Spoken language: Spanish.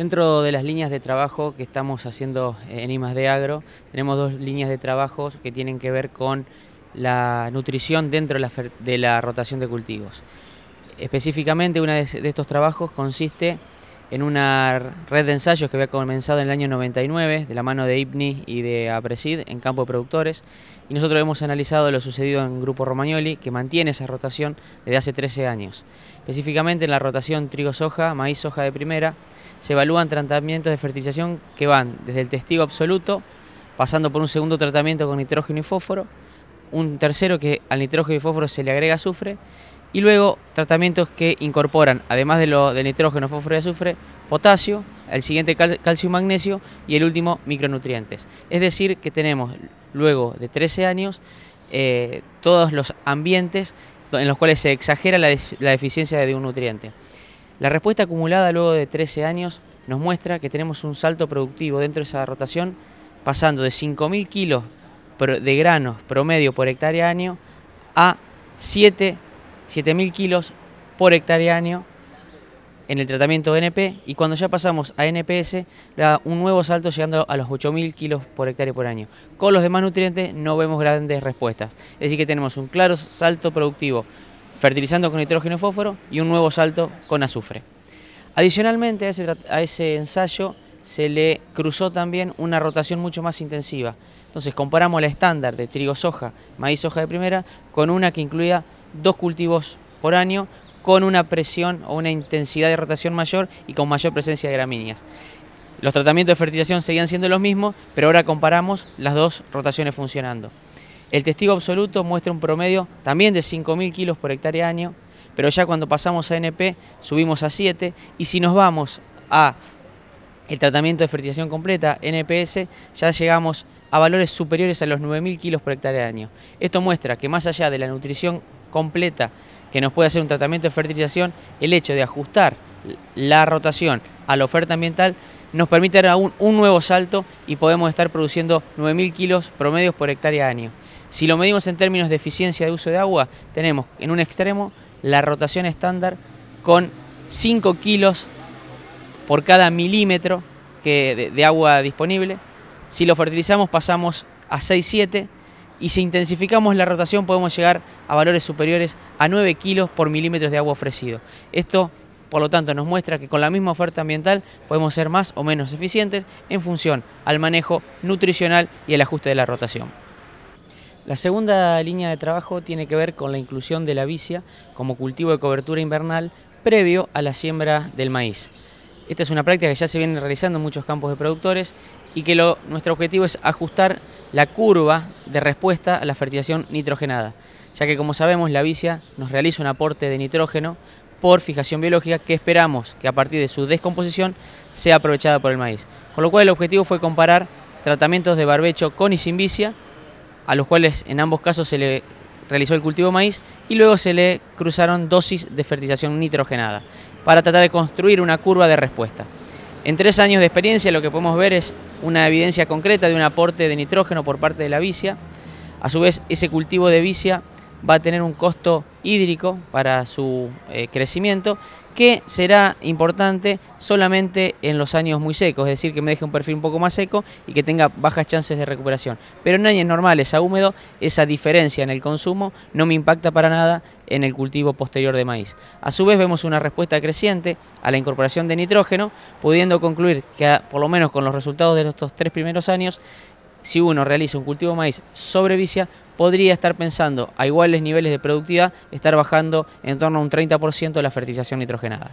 Dentro de las líneas de trabajo que estamos haciendo en IMAS de Agro, tenemos dos líneas de trabajo que tienen que ver con la nutrición dentro de la, rotación de cultivos. Específicamente, uno de, de estos trabajos consiste en una red de ensayos que había comenzado en el año 99 de la mano de IPNI y de APRESID en campo de productores y nosotros hemos analizado lo sucedido en Grupo Romagnoli que mantiene esa rotación desde hace 13 años, específicamente en la rotación trigo-soja, maíz-soja de primera se evalúan tratamientos de fertilización que van desde el testigo absoluto, pasando por un segundo tratamiento con nitrógeno y fósforo, un tercero que al nitrógeno y fósforo se le agrega azufre, y luego tratamientos que incorporan, además de lo de nitrógeno, fósforo y azufre, potasio, el siguiente calcio y magnesio y el último micronutrientes. Es decir, que tenemos luego de 13 años eh, todos los ambientes en los cuales se exagera la deficiencia de un nutriente. La respuesta acumulada luego de 13 años nos muestra que tenemos un salto productivo dentro de esa rotación, pasando de 5.000 kilos de granos promedio por hectárea año a 7.000 kilos por hectárea año en el tratamiento de NP y cuando ya pasamos a NPS da un nuevo salto llegando a los 8.000 kilos por hectárea por año. Con los demás nutrientes no vemos grandes respuestas, es decir que tenemos un claro salto productivo fertilizando con nitrógeno y fósforo y un nuevo salto con azufre. Adicionalmente a ese, a ese ensayo se le cruzó también una rotación mucho más intensiva. Entonces comparamos la estándar de trigo-soja, maíz-soja de primera, con una que incluía dos cultivos por año con una presión o una intensidad de rotación mayor y con mayor presencia de gramíneas. Los tratamientos de fertilización seguían siendo los mismos, pero ahora comparamos las dos rotaciones funcionando. El testigo absoluto muestra un promedio también de 5.000 kilos por hectárea año, pero ya cuando pasamos a NP subimos a 7 y si nos vamos a el tratamiento de fertilización completa, NPS, ya llegamos a valores superiores a los 9.000 kilos por hectárea año. Esto muestra que más allá de la nutrición completa que nos puede hacer un tratamiento de fertilización, el hecho de ajustar la rotación a la oferta ambiental nos permite dar un, un nuevo salto y podemos estar produciendo 9.000 kilos promedios por hectárea año. Si lo medimos en términos de eficiencia de uso de agua, tenemos en un extremo la rotación estándar con 5 kilos por cada milímetro de, agua disponible. Si lo fertilizamos pasamos a 6-7 y si intensificamos la rotación podemos llegar a valores superiores a 9 kilos por milímetros de agua ofrecido. Esto por lo tanto, nos muestra que con la misma oferta ambiental podemos ser más o menos eficientes en función al manejo nutricional y el ajuste de la rotación. La segunda línea de trabajo tiene que ver con la inclusión de la vicia como cultivo de cobertura invernal previo a la siembra del maíz. Esta es una práctica que ya se viene realizando en muchos campos de productores y que nuestro objetivo es ajustar la curva de respuesta a la fertilización nitrogenada, ya que como sabemos la vicia nos realiza un aporte de nitrógeno por fijación biológica que esperamos que a partir de su descomposición sea aprovechada por el maíz. Con lo cual el objetivo fue comparar tratamientos de barbecho con y sin vicia, a los cuales en ambos casos se le realizó el cultivo de maíz y luego se le cruzaron dosis de fertilización nitrogenada para tratar de construir una curva de respuesta. En tres años de experiencia lo que podemos ver es una evidencia concreta de un aporte de nitrógeno por parte de la vicia. A su vez, ese cultivo de vicia va a tener un costo hídrico para su eh, crecimiento que será importante solamente en los años muy secos, es decir, que me deje un perfil un poco más seco y que tenga bajas chances de recuperación. Pero en años normales a húmedo, esa diferencia en el consumo no me impacta para nada en el cultivo posterior de maíz. A su vez vemos una respuesta creciente a la incorporación de nitrógeno, pudiendo concluir que por lo menos con los resultados de estos tres primeros años, si uno realiza un cultivo de maíz sobre vicia, podría estar pensando a iguales niveles de productividad, estar bajando en torno a un 30% la fertilización nitrogenada.